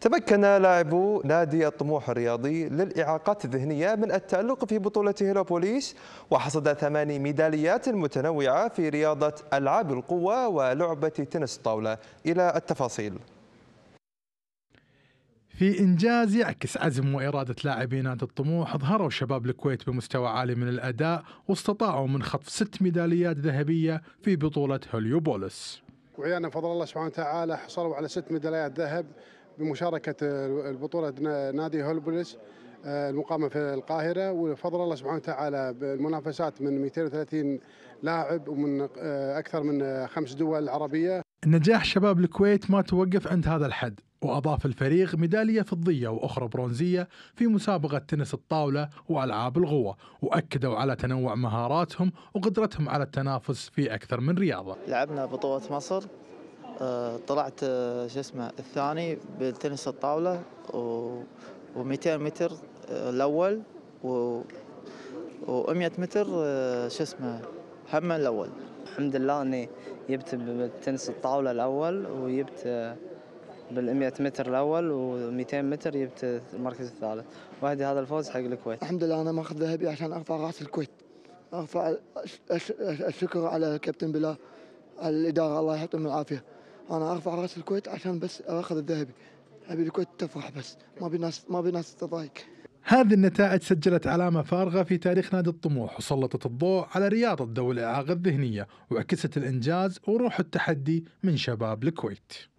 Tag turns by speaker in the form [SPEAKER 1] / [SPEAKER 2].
[SPEAKER 1] تمكن لاعبو نادي الطموح الرياضي للإعاقات الذهنية من التألق في بطولة هيلوبوليس وحصد ثماني ميداليات متنوعة في رياضة ألعاب القوة ولعبة تنس الطاولة إلى التفاصيل
[SPEAKER 2] في إنجاز يعكس عزم وإرادة لاعبي نادي الطموح ظهروا شباب الكويت بمستوى عالي من الأداء واستطاعوا من خطف ست ميداليات ذهبية في بطولة هوليوبوليس
[SPEAKER 3] وعيالنا بفضل الله سبحانه وتعالى حصلوا على ست ميداليات ذهب بمشاركه البطوله نادي هولبوليس آه، المقامه في القاهره وفضل الله سبحانه وتعالى بالمنافسات من 230 لاعب ومن آه، اكثر من آه، خمس دول عربيه.
[SPEAKER 2] نجاح شباب الكويت ما توقف عند هذا الحد، وأضاف الفريق ميدالية فضية وأخرى برونزية في مسابقة تنس الطاولة وألعاب الغوة وأكدوا على تنوع مهاراتهم وقدرتهم على التنافس في أكثر من رياضة
[SPEAKER 4] لعبنا بطولة مصر آه، طلعت آه، شو اسمه الثاني بالتنس الطاوله و200 متر آه، الاول و
[SPEAKER 5] 100 متر شو اسمه هم الاول الحمد لله اني جبت بالتنس الطاوله الاول وجبت بال 100 متر الاول و200 متر جبت المركز الثالث وهدي هذا الفوز حق الكويت
[SPEAKER 6] الحمد لله انا ماخذ ذهبي عشان ارفع راس الكويت ارفع الشكر على كابتن بلال الاداره الله يعطيهم العافيه انا ارفع راس الكويت عشان بس اخذ الذهبي ابي الكويت تفرح بس ما بي ناس ما بي ناس تضايق
[SPEAKER 2] هذه النتائج سجلت علامة فارغة في تاريخ نادي الطموح وسلطت الضوء على رياضة ذوي الإعاقة الذهنية وعكست الإنجاز وروح التحدي من شباب الكويت